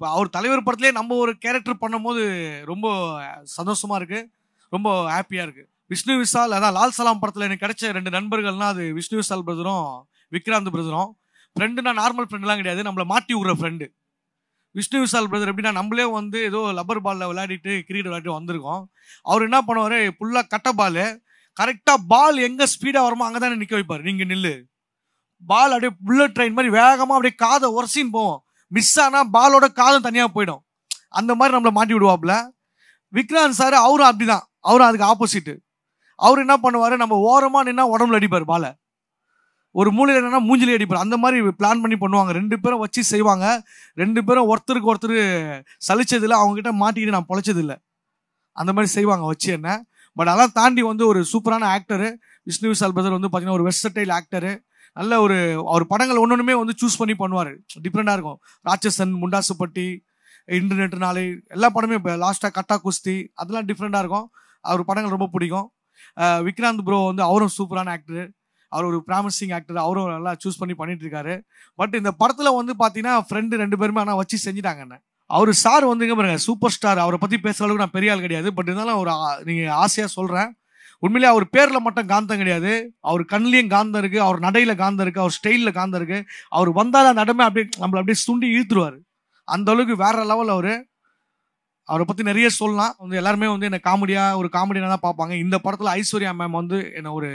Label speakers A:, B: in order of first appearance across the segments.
A: இப்போ அவர் தலைவர் படத்துலேயே நம்ம ஒரு கேரக்டர் பண்ணும்போது ரொம்ப சந்தோஷமாக இருக்குது ரொம்ப ஹாப்பியாக இருக்குது விஷ்ணு விசால் அதான் லால் சலாம் படத்தில் எனக்கு கிடைச்ச ரெண்டு நண்பர்கள்னா அது விஷ்ணு விசால் பிரதரும் விக்ராந்த் பிரதரும் ஃப்ரெண்டுனா நார்மல் ஃப்ரெண்ட்லாம் கிடையாது நம்மளை மாட்டி விடுற ஃப்ரெண்டு விஷ்ணு விசால் பிரதர் எப்படின்னா நம்மளே வந்து ஏதோ லப்பர் பாலில் விளையாடிட்டு கிரிக்கெட் விளையாடிட்டு வந்திருக்கோம் அவர் என்ன பண்ணுவார் ஃபுல்லாக கட்ட பால் கரெக்டாக பால் எங்கே ஸ்பீடாக வருமோ அங்கே தானே நிற்க வைப்பார் நீங்கள் நில்லு பால் அப்படியே புல்லட் ட்ரெயின் மாதிரி வேகமாக அப்படியே காதை உரசின்னு போவோம் மிஸ் ஆனால் பாலோட காலம் தனியாக போயிடும் அந்த மாதிரி நம்மளை மாட்டி விடுவாப்புல விக்ராந்த் சார் அவரும் அப்படிதான் அவரும் அதுக்கு ஆப்போசிட்டு அவர் என்ன பண்ணுவார் நம்ம ஓரமாக நின்னா உடம்புல அடிப்பார் பாலை ஒரு மூலையில் என்னன்னா மூஞ்சிலே அடிப்பார் அந்த மாதிரி பிளான் பண்ணி பண்ணுவாங்க ரெண்டு பேரும் வச்சு செய்வாங்க ரெண்டு பேரும் ஒருத்தருக்கு ஒருத்தர் சலிச்சதில்லை அவங்ககிட்ட மாட்டிக்கிட்டு நான் பொழைச்சதில்லை அந்த மாதிரி செய்வாங்க வச்சு என்ன பட் அதெல்லாம் தாண்டி வந்து ஒரு சூப்பரான ஆக்டரு விஷ்ணு விசால் பிரதர் வந்து பார்த்தீங்கன்னா ஒரு வெஸ்டைல் ஆக்டரு நல்ல ஒரு அவர் படங்கள் ஒன்று ஒன்றுமே வந்து சூஸ் பண்ணி பண்ணுவார் டிஃப்ரெண்டாக இருக்கும் ராட்சசன் முண்டாசுப்பட்டி இன்டர்நெட் நாளை எல்லா படமே இப்போ லாஸ்ட்டாக கட்டா குஸ்தி அதெல்லாம் டிஃப்ரெண்ட்டாக இருக்கும் அவர் படங்கள் ரொம்ப பிடிக்கும் விக்ராந்த் ப்ரோ வந்து அவரும் சூப்பரான ஆக்டர் அவர் ஒரு ப்ராமிசிங் ஆக்டர் அவரும் நல்லா சூஸ் பண்ணி பண்ணிட்டு இருக்காரு பட் இந்த படத்தில் வந்து பார்த்தீங்கன்னா ஃப்ரெண்டு ரெண்டு பேருமே ஆனால் வச்சு செஞ்சுட்டாங்க என்ன அவர் சார் வந்துங்க பாருங்க சூப்பர் ஸ்டார் அவரை பற்றி பேசுகிற அளவுக்கு நான் பெரிய ஆள் கிடையாது பட் இருந்தாலும் ஒரு நீங்கள் ஆசையாக சொல்கிறேன் உண்மையிலே அவர் பேரில் மட்டும் காந்தம் கிடையாது அவர் கண்லேயும் காந்தம் இருக்குது அவர் நடையில் காந்தம் இருக்குது அவர் ஸ்டைலில் காந்தம் இருக்குது அவர் வந்தால் அந்த இடமே அப்படியே நம்மளை அப்படியே சுண்டி இழுத்துருவார் அந்த அளவுக்கு வேற லெவல் அவர் அவரை பற்றி நிறைய சொல்லலாம் வந்து எல்லாருமே வந்து என்னை காமெடியாக ஒரு காமெடியாக தான் பார்ப்பாங்க இந்த படத்தில் ஐஸ்வர்யா மேம் வந்து என்னை ஒரு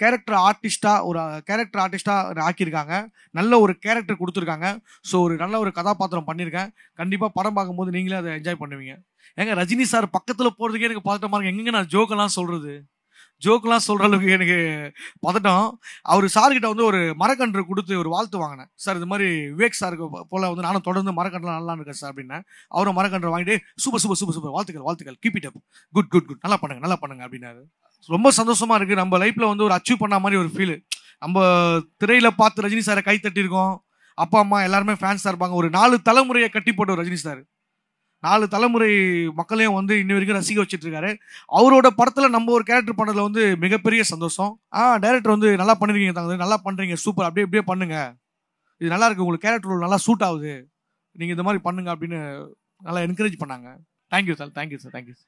A: கேரக்டர் ஆர்டிஸ்டாக ஒரு கேரக்டர் ஆர்டிஸ்டாக ஆக்கியிருக்காங்க நல்ல ஒரு கேரக்டர் கொடுத்துருக்காங்க ஸோ ஒரு நல்ல ஒரு கதாபாத்திரம் பண்ணியிருக்கேன் கண்டிப்பாக படம் பார்க்கும்போது நீங்களே அதை என்ஜாய் பண்ணுவீங்க ஏங்க ரஜினி சார் பக்கத்தில் போகிறதுக்கே எனக்கு பார்த்துட்டமா இருக்கு எங்கெங்க நான் ஜோக்கெல்லாம் சொல்கிறது ஜோக்கெலாம் சொல்கிற அளவுக்கு எனக்கு பதட்டம் அவர் சார்கிட்ட வந்து ஒரு மரக்கன்று கொடுத்து ஒரு வாழ்த்து வாங்கினேன் சார் இது மாதிரி விவேக் சாருக்கு போல் வந்து நானும் தொடர்ந்து மரக்கன்றுலாம் நல்லா இருக்கேன் சார் அப்படின்னா அவரும் மரக்கன்று வாங்கிட்டு சூப்பர் சூப்பர் சூப்பர் சூப்பர் வாழ்த்துக்கள் வாழ்த்துக்கள் keep it up good good good நல்லா பண்ணுங்க நல்லா பண்ணுங்க அப்படின்னாரு ரொம்ப சந்தோஷமா இருக்குது நம்ம லைஃப்பில் வந்து ஒரு அச்சீவ் பண்ண மாதிரி ஒரு ஃபீல் நம்ம திரையில் பார்த்து ரஜினி சாரை கை தட்டியிருக்கோம் அப்பா அம்மா எல்லாருமே ஃபேன்ஸாக இருப்பாங்க ஒரு நாலு தலைமுறையை கட்டி போட்டு ஒரு ரஜினி சார் நாலு தலைமுறை மக்களையும் வந்து இன்ன வரைக்கும் ரசிக்க வச்சுட்டு இருக்காரு அவரோட படத்தில் நம்ம ஒரு கேரக்டர் பண்ணதில் வந்து மிகப்பெரிய சந்தோஷம் ஆ டேரக்டர் வந்து நல்லா பண்ணிருக்கீங்க தாங்க நல்லா பண்ணுறீங்க சூப்பர் அப்படியே அப்படியே பண்ணுங்க இது நல்லா இருக்கு உங்களுக்கு கேரக்டர் நல்லா சூட் ஆகுது நீங்கள் இந்த மாதிரி பண்ணுங்க அப்படின்னு நல்லா என்கரேஜ் பண்ணாங்க thank you sir thank you sir thank you sir